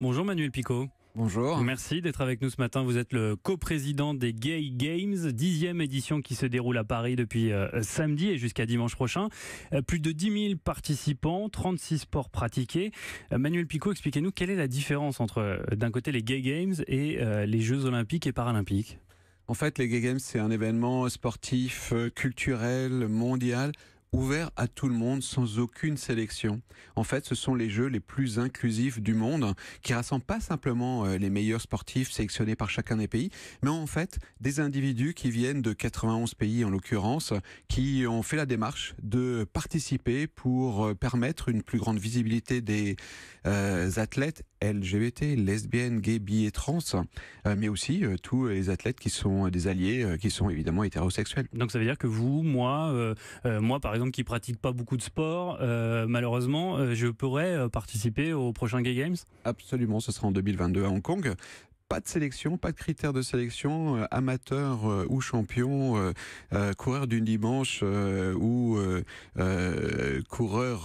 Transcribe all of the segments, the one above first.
Bonjour Manuel Picot. Bonjour. Merci d'être avec nous ce matin. Vous êtes le co-président des Gay Games, dixième édition qui se déroule à Paris depuis euh, samedi et jusqu'à dimanche prochain. Euh, plus de 10 000 participants, 36 sports pratiqués. Euh, Manuel Picot, expliquez-nous quelle est la différence entre d'un côté les Gay Games et les Jeux olympiques et paralympiques en fait, les Gay Games, c'est un événement sportif, culturel, mondial, ouvert à tout le monde sans aucune sélection. En fait, ce sont les jeux les plus inclusifs du monde qui rassemblent pas simplement euh, les meilleurs sportifs sélectionnés par chacun des pays, mais en fait des individus qui viennent de 91 pays en l'occurrence, qui ont fait la démarche de participer pour euh, permettre une plus grande visibilité des euh, athlètes LGBT, lesbiennes, gays, bi et trans, mais aussi tous les athlètes qui sont des alliés, qui sont évidemment hétérosexuels. Donc ça veut dire que vous, moi, moi par exemple, exemple, qui pratiquent pas beaucoup de sport, euh, malheureusement, euh, je pourrais euh, participer au prochain Gay Games Absolument, ce sera en 2022 à Hong Kong pas de sélection, pas de critères de sélection, amateur ou champion, coureur d'une dimanche ou coureur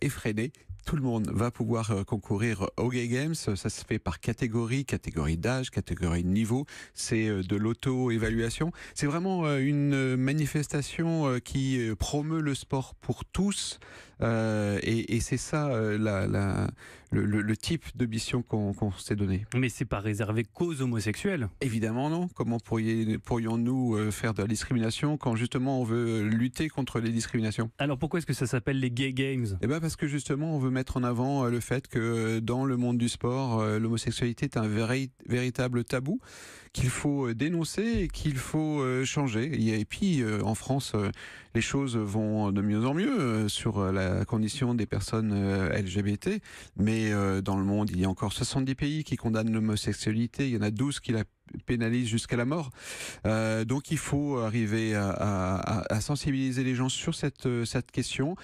effréné tout le monde va pouvoir euh, concourir au Gay Games. Ça se fait par catégorie, catégorie d'âge, catégorie de niveau. C'est euh, de l'auto-évaluation. C'est vraiment euh, une manifestation qui promeut le sport pour tous. Euh, et, c'est ça euh, le, type de mission qu'on s'est donné. Mais c'est pas réservé qu'aux homosexuels Évidemment non. Comment pourrions-nous euh, faire de la discrimination quand justement on veut lutter contre les discriminations Alors pourquoi est-ce que ça s'appelle les gay games Eh bien parce que justement on veut mettre en avant le fait que dans le monde du sport, l'homosexualité est un véritable tabou qu'il faut euh, dénoncer et qu'il faut euh, changer. Et puis, euh, en France, les choses vont de mieux en mieux sur la condition des personnes LGBT, mais dans le monde, il y a encore 70 pays qui condamnent l'homosexualité, il y en a 12 qui la pénalisent jusqu'à la mort. donc il faut arriver à, sensibiliser les gens sur cette question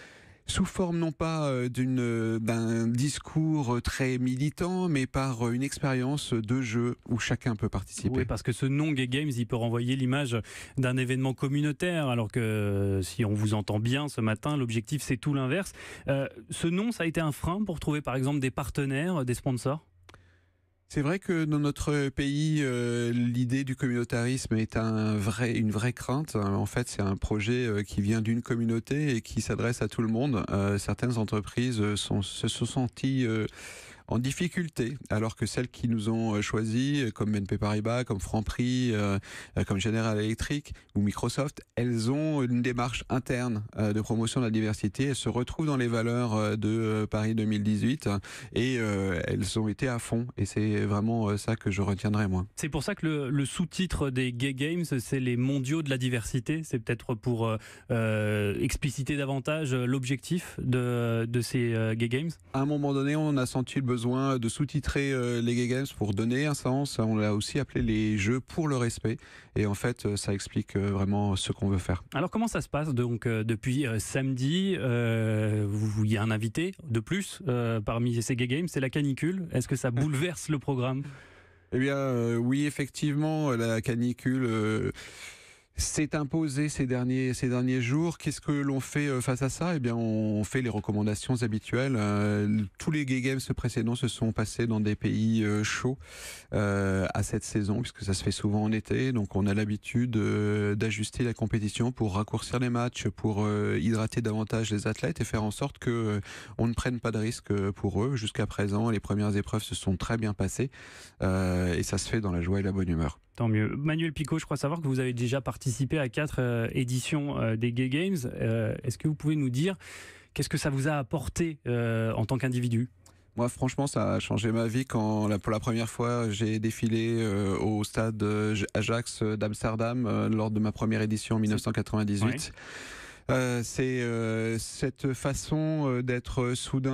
sous forme non pas euh, euh, d'un discours euh, très militant, mais par une expérience de jeu où chacun peut participer. Oui, parce que ce nom Gay Games, il peut renvoyer l'image d'un événement communautaire, alors que si on vous entend bien ce matin, l'objectif c'est tout l'inverse. ce nom, ça a été un frein pour trouver par exemple des partenaires, des sponsors c'est vrai que dans notre pays, euh, l'idée du communautarisme est un vrai, une vraie crainte. En fait, c'est un projet euh, qui vient d'une communauté et qui s'adresse à tout le monde. Euh, certaines entreprises se sont senties en difficulté, alors que celles qui nous ont euh, choisies, euh, comme BNP Paribas, comme Franprix, prix euh, comme General Electric ou Microsoft, elles ont une démarche interne de promotion de la diversité. Elles se retrouvent dans les valeurs de Paris 2018 et elles ont été à fond. Et c'est vraiment ça que je retiendrai, moi. C'est pour ça que le, sous-titre des Gay Games, c'est les mondiaux de la diversité. C'est peut-être pour expliciter davantage l'objectif de, de, ces Gay Games. À un moment donné, on a senti le besoin de sous-titrer euh, les gay games pour donner un sens. On l'a aussi appelé les jeux pour le respect. Et en fait, euh, ça explique euh, vraiment ce qu'on veut faire. Alors comment ça se passe donc depuis samedi Il y a un invité de plus parmi ces gay games, c'est la canicule. Est-ce que ça bouleverse le programme Eh bien, oui, effectivement, la canicule. C'est imposé ces derniers, ces derniers jours. Qu'est-ce que l'on fait euh, face à ça Eh bien, on fait les recommandations habituelles. Euh, tous les gay games précédents se sont passés dans des pays euh, chauds à cette saison, puisque ça se fait souvent en été. Donc, on a l'habitude d'ajuster la compétition pour raccourcir les matchs, pour hydrater davantage les athlètes et faire en sorte que on ne prenne pas de risques pour eux. Jusqu'à présent, les premières épreuves se sont très bien passées et ça se fait dans la joie et la bonne humeur. Tant mieux. Manuel Picot, je crois savoir que vous avez déjà participé à quatre euh, éditions euh, des Gay Games. Euh, est-ce que vous pouvez nous dire qu'est-ce que ça vous a apporté en tant qu'individu moi, franchement, ça a changé ma vie quand, pour la première fois, j'ai défilé au stade Ajax d'Amsterdam lors de ma première édition en 1998. Euh, c'est euh, cette façon euh, d'être soudain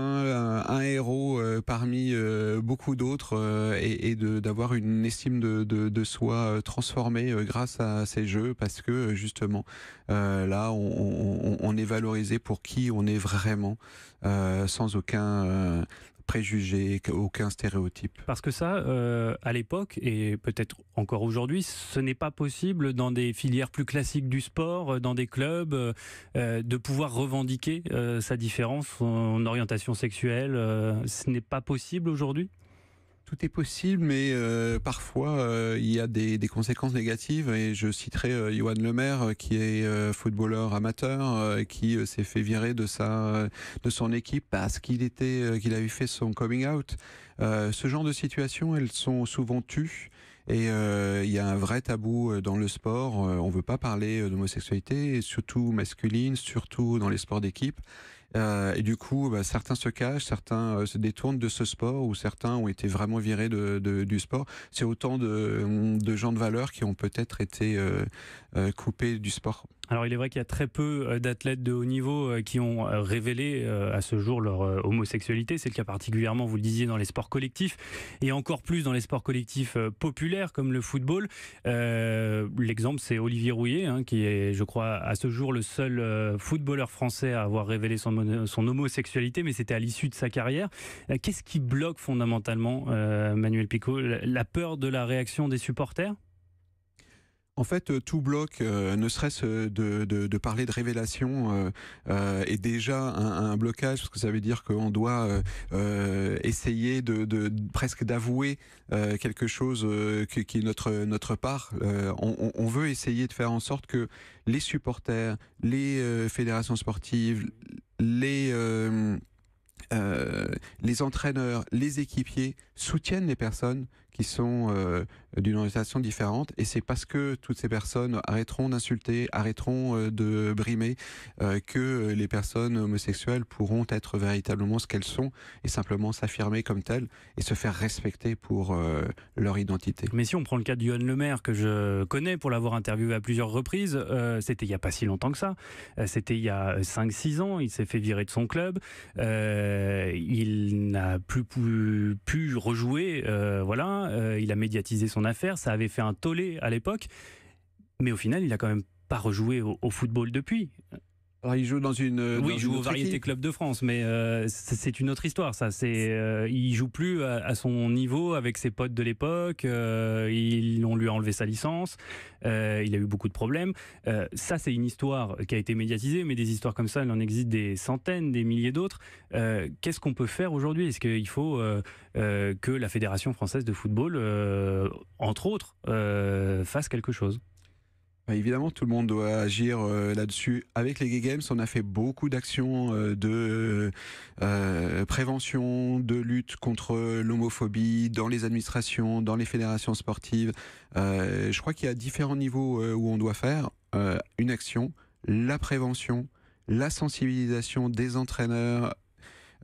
un, héros parmi beaucoup d'autres et, et d'avoir une estime de, de, soi transformée grâce à ces jeux parce que justement là on, est valorisé pour qui on est vraiment sans aucun préjugés, aucun stéréotype. Parce que ça, euh, à l'époque, et peut-être encore aujourd'hui, ce n'est pas possible dans des filières plus classiques du sport, euh, dans des clubs, euh, de pouvoir revendiquer sa différence en orientation sexuelle. ce n'est pas possible aujourd'hui tout est possible, mais euh, parfois euh, il y a des, conséquences négatives. Et je citerai euh, Johan Lemaire, euh, qui est footballeur amateur, qui s'est fait virer de son équipe parce qu'il était, qu'il avait fait son coming out. ce genre de situations, elles sont souvent tues. Et il y a un vrai tabou dans le sport. On ne veut pas parler d'homosexualité, surtout masculine, surtout dans les sports d'équipe. Euh, et du coup, bah, certains se cachent, certains euh, se détournent de ce sport ou certains ont été vraiment virés de, du sport. C'est autant mm, de, gens de valeur qui ont peut-être été euh, coupés du sport. Alors il est vrai qu'il y a très peu d'athlètes de haut niveau qui ont révélé à ce jour leur homosexualité. C'est le cas particulièrement, vous le disiez, dans les sports collectifs et encore plus dans les sports collectifs populaires comme le football. L'exemple, c'est Olivier Rouillet, hein, qui est, je crois, à ce jour le seul footballeur français à avoir révélé son son homosexualité, mais c'était à l'issue de sa carrière. Euh, qu'est-ce qui bloque fondamentalement, euh, Manuel Picot La peur de la réaction des supporters en fait, euh, tout bloque. ne serait-ce de, parler de révélation, est déjà un, blocage, parce que ça veut dire qu'on doit essayer de, presque d'avouer quelque chose qui, est notre, notre part. On, on, veut essayer de faire en sorte que les supporters, les fédérations sportives, euh, euh, les, entraîneurs, les équipiers soutiennent les personnes qui sont euh, d'une orientation différente. Et c'est parce que toutes ces personnes arrêteront d'insulter, arrêteront euh, de brimer, euh, que les personnes homosexuelles pourront être véritablement ce qu'elles sont et simplement s'affirmer comme telles et se faire respecter pour leur identité. Mais si on prend le cas de Lemaire, que je connais pour l'avoir interviewé à plusieurs reprises, c'était il n'y a pas si longtemps que ça. C'était il y a 5-6 ans. Il s'est fait virer de son club. il n'a plus pu, rejouer. Euh, voilà, euh, il a médiatisé son affaire, ça avait fait un tollé à l'époque, mais au final, il a quand même pas rejoué au football depuis il joue dans une. Euh, oui, il joue au Variété Club de France, mais euh, c'est une autre histoire, ça. C'est, euh, il joue plus à, son niveau avec ses potes de l'époque. ils, on lui a enlevé sa licence. il a eu beaucoup de problèmes. ça, c'est une histoire qui a été médiatisée, mais des histoires comme ça, il en existe des centaines, des milliers d'autres. Qu'est-ce qu'on peut faire aujourd'hui Est-ce qu'il faut que la Fédération française de football, entre autres, fasse quelque chose bah, évidemment, tout le monde doit agir euh, là-dessus. Avec les Gay Games, on a fait beaucoup d'actions euh, de euh, prévention, de lutte contre l'homophobie dans les administrations, dans les fédérations sportives. je crois qu'il y a différents niveaux où on doit faire une action, la prévention, la sensibilisation des entraîneurs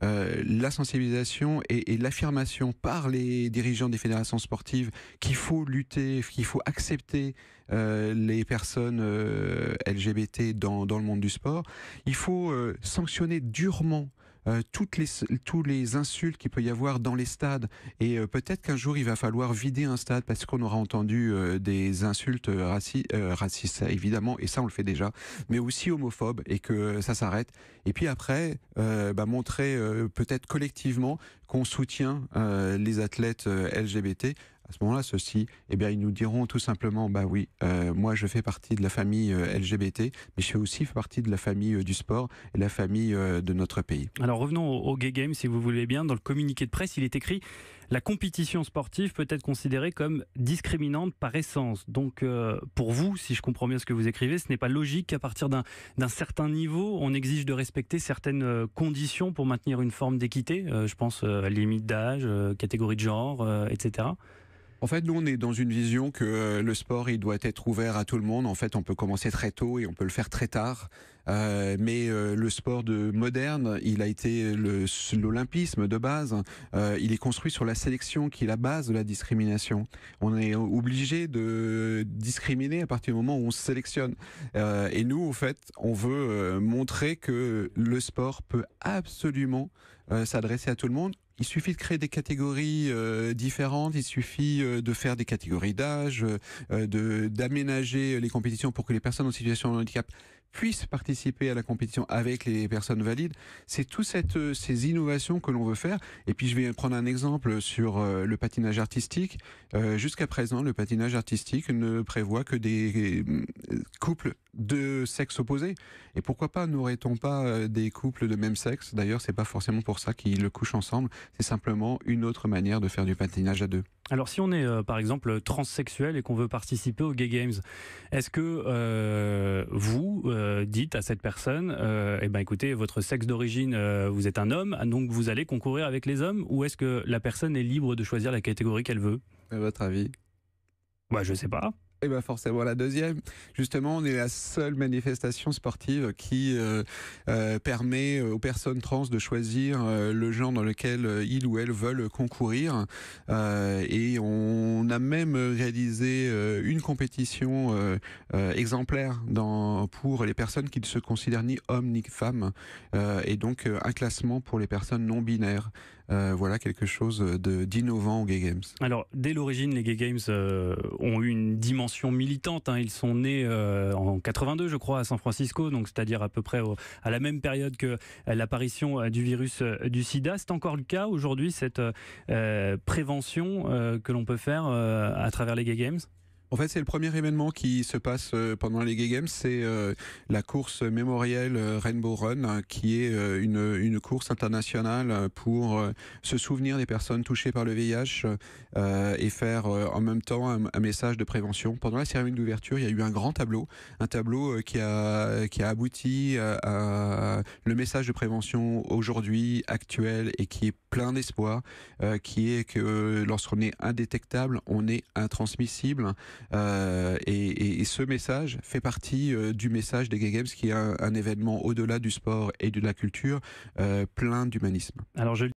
euh, la sensibilisation et, l'affirmation par les dirigeants des fédérations sportives qu'il faut lutter, qu'il faut accepter euh, les personnes euh, LGBT dans, le monde du sport. Il faut sanctionner durement euh, toutes les, tous les insultes qu'il peut y avoir dans les stades. Et euh, peut-être qu'un jour, il va falloir vider un stade parce qu'on aura entendu euh, des insultes racistes, évidemment, et ça, on le fait déjà, mais aussi homophobes, et que ça s'arrête. Et puis après, bah, montrer peut-être collectivement qu'on soutient les athlètes LGBT, à ce moment-là, ceux-ci, eh bien, ils nous diront tout simplement, bah oui, euh, moi, je fais partie de la famille euh, LGBT, mais je fais aussi partie de la famille euh, du sport et la famille de notre pays. Alors revenons au, Gay Game, si vous voulez bien. Dans le communiqué de presse, il est écrit la compétition sportive peut être considérée comme discriminante par essence. Donc, pour vous, si je comprends bien ce que vous écrivez, ce n'est pas logique qu'à partir d'un certain niveau, on exige de respecter certaines conditions pour maintenir une forme d'équité. je pense à limite d'âge, catégorie de genre, etc. En fait, nous, on est dans une vision que euh, le sport, il doit être ouvert à tout le monde. En fait, on peut commencer très tôt et on peut le faire très tard. Euh, mais euh, le sport moderne, il a été l'olympisme de base. il est construit sur la sélection qui est la base de la discrimination. On est obligé de discriminer à partir du moment où on se sélectionne. et nous, en fait, on veut montrer que le sport peut absolument s'adresser à tout le monde il suffit de créer des catégories euh, différentes, il suffit euh, de faire des catégories d'âge, euh, de d'aménager les compétitions pour que les personnes en situation de handicap puissent participer à la compétition avec les personnes valides. C'est toutes euh, ces innovations que l'on veut faire. Et puis je vais prendre un exemple sur euh, le patinage artistique. Euh, jusqu'à présent, le patinage artistique ne prévoit que des couples de sexes opposés. Et pourquoi pas n'aurait-on pas des couples de même sexe D'ailleurs, c'est pas forcément pour ça qu'ils le couchent ensemble. C'est simplement une autre manière de faire du patinage à deux. Alors si on est par exemple transsexuel et qu'on veut participer aux Gay Games, est-ce que vous, euh, dites à cette personne, euh, eh ben écoutez, votre sexe d'origine, euh, vous êtes un homme, donc vous allez concourir avec les hommes, ou est-ce que la personne est libre de choisir la catégorie qu'elle veut À votre avis Bah je sais pas. Et eh bien forcément la deuxième. Justement, on est la seule manifestation sportive qui euh, euh, permet aux personnes trans de choisir euh, le genre dans lequel ils ou elles veulent concourir. et on a même réalisé une compétition exemplaire pour les personnes qui ne se considèrent ni hommes ni femmes. et donc un classement pour les personnes non binaires. Euh, voilà quelque chose d'innovant aux Gay Games. Alors, dès l'origine, les Gay Games euh, ont eu une dimension militante. Hein. Ils sont nés euh, en 82, je crois, à San Francisco, donc c'est-à-dire à peu près à la même période que l'apparition du virus du sida. C'est encore le cas aujourd'hui, cette prévention que l'on peut faire à travers les Gay Games en fait, c'est le premier événement qui se passe euh, pendant les Gay Games, c'est euh, la course mémorielle euh, Rainbow Run, hein, qui est une, course internationale pour se souvenir des personnes touchées par le VIH et faire en même temps un, message de prévention. Pendant la cérémonie d'ouverture, il y a eu un grand tableau, un tableau qui a, qui a abouti à, le message de prévention aujourd'hui, actuel et qui est plein d'espoir, qui est que lorsqu'on est indétectable, on est intransmissible. Euh, et, ce message fait partie euh, du message des Gay Games, qui est un, événement au-delà du sport et de la culture, euh, plein d'humanisme.